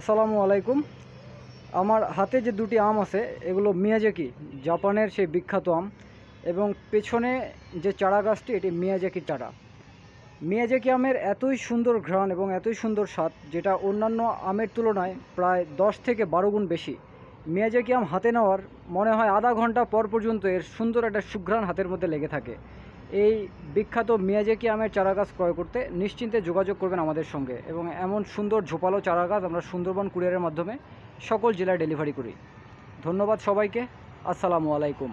আসসালামু আলাইকুম আমার হাতে যে দুটি আম আছে এগুলো মিয়াজাকি জাপানের সেই বিখ্যাত আম এবং পেছনে যে চারা গাছটি এটি মিয়াজাকি চারা মিয়াজাকি আমের এতই সুন্দর ঘ্রাণ এবং এতই সুন্দর স্বাদ যেটা অন্যান্য আমের তুলনায় প্রায় দশ থেকে বারো গুণ বেশি মিয়াজাকি আম হাতে নেওয়ার মনে হয় আধা ঘন্টা পর পর্যন্ত এর সুন্দর একটা সুঘ্রাণ হাতের মধ্যে লেগে থাকে এই বিখ্যাত মিয়াজেকি আমের চারাগাছ ক্রয় করতে নিশ্চিন্তে যোগাযোগ করবেন আমাদের সঙ্গে এবং এমন সুন্দর ঝোপালো চারাগাছ আমরা সুন্দরবন কুরিয়ারের মাধ্যমে সকল জেলায় ডেলিভারি করি ধন্যবাদ সবাইকে আসসালামু আলাইকুম